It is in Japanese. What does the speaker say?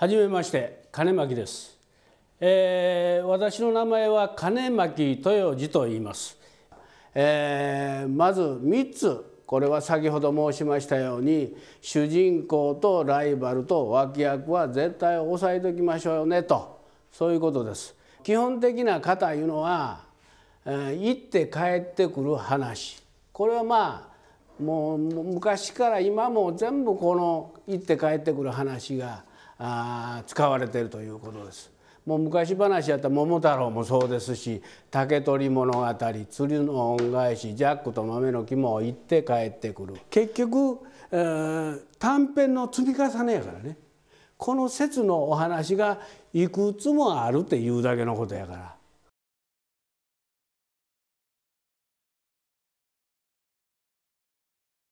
はじめまして金巻です、えー、私の名前は金巻豊次と言います、えー、まず3つこれは先ほど申しましたように主人公とライバルと脇役は絶対押さえときましょうよねとそういうことです基本的な方いうのは、えー、行って帰ってくる話これはまあもう昔から今も全部この行って帰ってくる話があ使われているということです。もう昔話やった「桃太郎」もそうですし「竹取物語」「釣りの恩返し」「ジャックと豆の木」も行って帰ってくる結局、えー、短編の積み重ねやからねこの説のお話がいくつもあるっていうだけのことやから